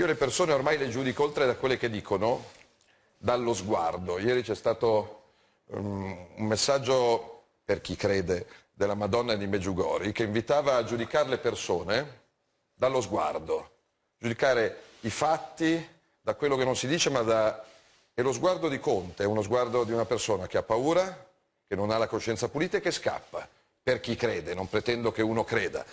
Io le persone ormai le giudico oltre da quelle che dicono, dallo sguardo. Ieri c'è stato um, un messaggio, per chi crede, della Madonna di Meggiugori, che invitava a giudicare le persone dallo sguardo, giudicare i fatti da quello che non si dice, ma da... E lo sguardo di Conte è uno sguardo di una persona che ha paura, che non ha la coscienza pulita e che scappa. Per chi crede, non pretendo che uno creda,